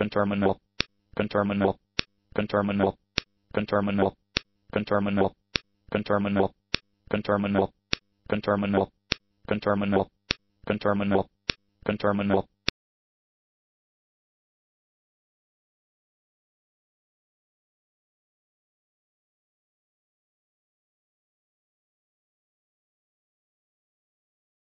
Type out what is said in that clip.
Conterminal. Conterminal. Conterminal. Conterminal. Conterminal. Conterminal. Conterminal. Conterminal. Conterminal. Conterminal. Conterminal.